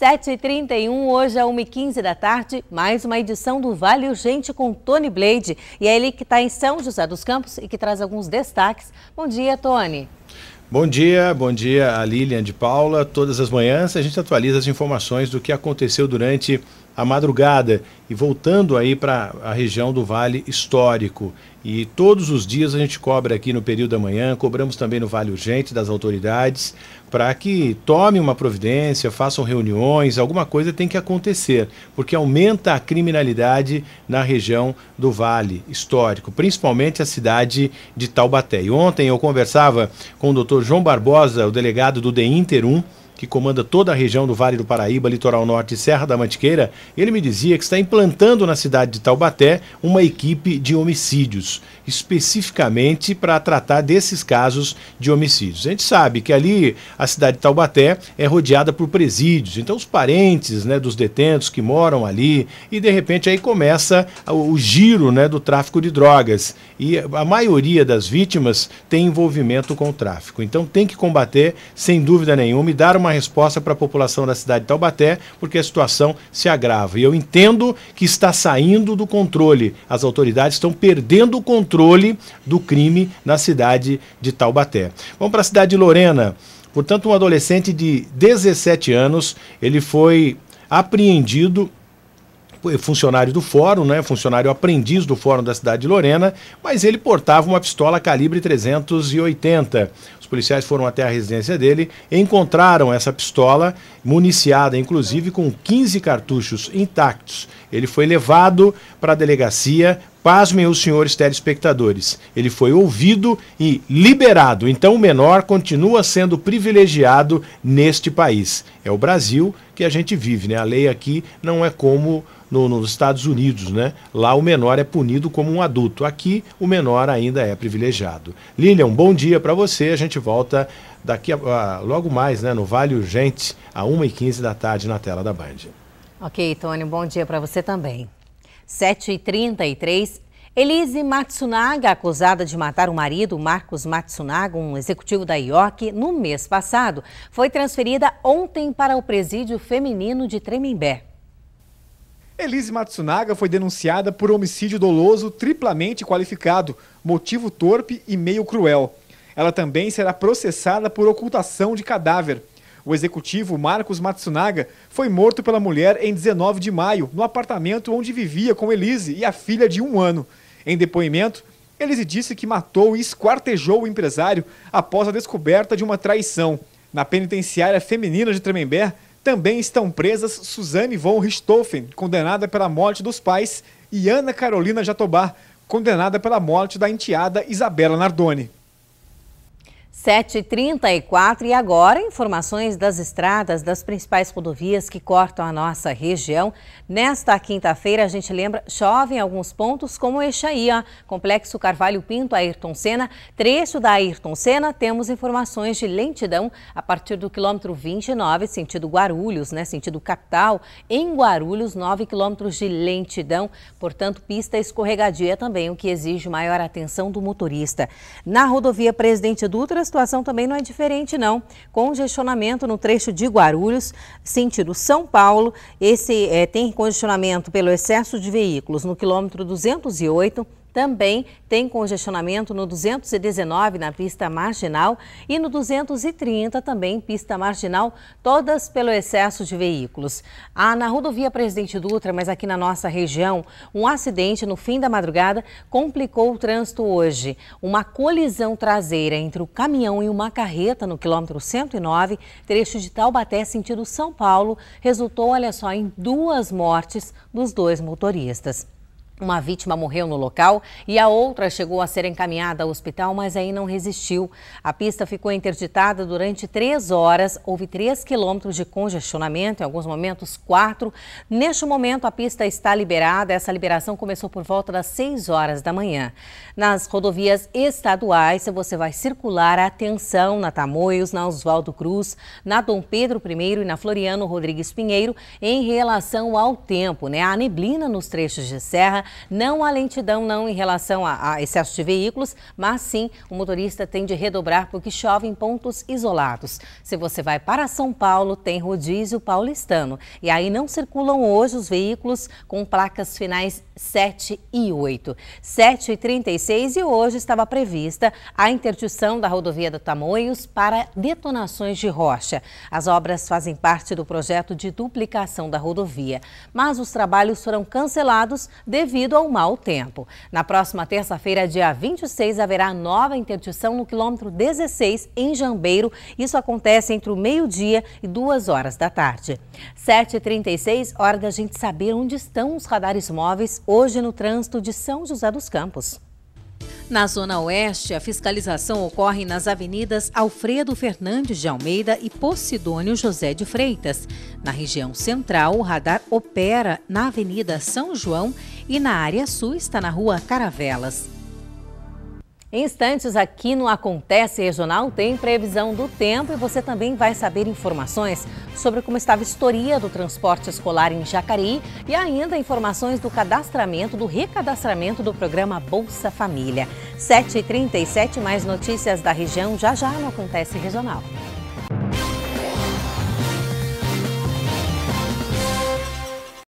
7h31, hoje é 1h15 da tarde, mais uma edição do Vale Urgente com Tony Blade. E é ele que está em São José dos Campos e que traz alguns destaques. Bom dia, Tony. Bom dia, bom dia a Lilian de Paula. Todas as manhãs a gente atualiza as informações do que aconteceu durante a madrugada e voltando aí para a região do Vale Histórico. E todos os dias a gente cobra aqui no período da manhã, cobramos também no Vale Urgente das autoridades, para que tome uma providência, façam reuniões, alguma coisa tem que acontecer, porque aumenta a criminalidade na região do Vale Histórico, principalmente a cidade de Taubaté. E ontem eu conversava com o doutor João Barbosa, o delegado do DEINTER 1, que comanda toda a região do Vale do Paraíba, Litoral Norte e Serra da Mantiqueira, ele me dizia que está implantando na cidade de Taubaté uma equipe de homicídios, especificamente para tratar desses casos de homicídios. A gente sabe que ali a cidade de Taubaté é rodeada por presídios, então os parentes né, dos detentos que moram ali e de repente aí começa o giro né, do tráfico de drogas e a maioria das vítimas tem envolvimento com o tráfico. Então tem que combater sem dúvida nenhuma e dar uma uma resposta para a população da cidade de Taubaté, porque a situação se agrava. E eu entendo que está saindo do controle. As autoridades estão perdendo o controle do crime na cidade de Taubaté. Vamos para a cidade de Lorena. Portanto, um adolescente de 17 anos, ele foi apreendido funcionário do fórum, né, funcionário aprendiz do fórum da cidade de Lorena, mas ele portava uma pistola calibre 380. Os policiais foram até a residência dele, encontraram essa pistola, municiada inclusive com 15 cartuchos intactos. Ele foi levado para a delegacia, Pasmem os senhores telespectadores. Ele foi ouvido e liberado. Então o menor continua sendo privilegiado neste país. É o Brasil que a gente vive, né? A lei aqui não é como no, nos Estados Unidos, né? Lá o menor é punido como um adulto. Aqui o menor ainda é privilegiado. Lilian, bom dia para você. A gente volta daqui a, a, logo mais, né? No Vale Urgente, a 1h15 da tarde na tela da Band. Ok, Tony, bom dia para você também. 7h33, Elise Matsunaga, acusada de matar o marido, Marcos Matsunaga, um executivo da IOC, no mês passado, foi transferida ontem para o presídio feminino de Tremembé. Elise Matsunaga foi denunciada por homicídio doloso triplamente qualificado, motivo torpe e meio cruel. Ela também será processada por ocultação de cadáver. O executivo Marcos Matsunaga foi morto pela mulher em 19 de maio, no apartamento onde vivia com Elise e a filha de um ano. Em depoimento, Elise disse que matou e esquartejou o empresário após a descoberta de uma traição. Na penitenciária feminina de Tremembé, também estão presas Suzane von Richthofen, condenada pela morte dos pais, e Ana Carolina Jatobá, condenada pela morte da enteada Isabela Nardoni. 7h34 e agora informações das estradas das principais rodovias que cortam a nossa região. Nesta quinta-feira, a gente lembra, chove em alguns pontos, como este aí, ó, Complexo Carvalho Pinto, Ayrton Senna, trecho da Ayrton Senna, temos informações de lentidão a partir do quilômetro 29, sentido Guarulhos, né, sentido capital, em Guarulhos, 9 quilômetros de lentidão, portanto, pista escorregadia é também, o que exige maior atenção do motorista. Na rodovia Presidente Dutra, a situação também não é diferente, não. Congestionamento no trecho de Guarulhos, sentido São Paulo. Esse é, tem congestionamento pelo excesso de veículos no quilômetro 208 também tem congestionamento no 219 na pista marginal e no 230 também pista marginal, todas pelo excesso de veículos. Há ah, na rodovia Presidente Dutra, mas aqui na nossa região, um acidente no fim da madrugada complicou o trânsito hoje. Uma colisão traseira entre o caminhão e uma carreta no quilômetro 109, trecho de Taubaté sentido São Paulo, resultou, olha só, em duas mortes dos dois motoristas. Uma vítima morreu no local e a outra chegou a ser encaminhada ao hospital, mas aí não resistiu. A pista ficou interditada durante três horas, houve três quilômetros de congestionamento, em alguns momentos quatro. Neste momento, a pista está liberada. Essa liberação começou por volta das seis horas da manhã. Nas rodovias estaduais, você vai circular atenção na Tamoios, na Oswaldo Cruz, na Dom Pedro I e na Floriano Rodrigues Pinheiro em relação ao tempo, né? A neblina nos trechos de serra não há lentidão não em relação a, a excesso de veículos, mas sim o motorista tem de redobrar porque chove em pontos isolados. Se você vai para São Paulo, tem rodízio paulistano. E aí não circulam hoje os veículos com placas finais 7 e 8. 7 e 36 e hoje estava prevista a interdição da rodovia do Tamoios para detonações de rocha. As obras fazem parte do projeto de duplicação da rodovia, mas os trabalhos foram cancelados devido devido ao mau tempo. Na próxima terça-feira, dia 26, haverá nova interdição no quilômetro 16, em Jambeiro. Isso acontece entre o meio-dia e duas horas da tarde. 7h36, hora da gente saber onde estão os radares móveis hoje no trânsito de São José dos Campos. Na Zona Oeste, a fiscalização ocorre nas avenidas Alfredo Fernandes de Almeida e Posidônio José de Freitas. Na região central, o radar opera na Avenida São João e na área sul está na rua Caravelas. Em instantes, aqui no Acontece Regional tem previsão do tempo e você também vai saber informações sobre como está a vistoria do transporte escolar em Jacareí e ainda informações do cadastramento, do recadastramento do programa Bolsa Família. 7h37, mais notícias da região já já no Acontece Regional.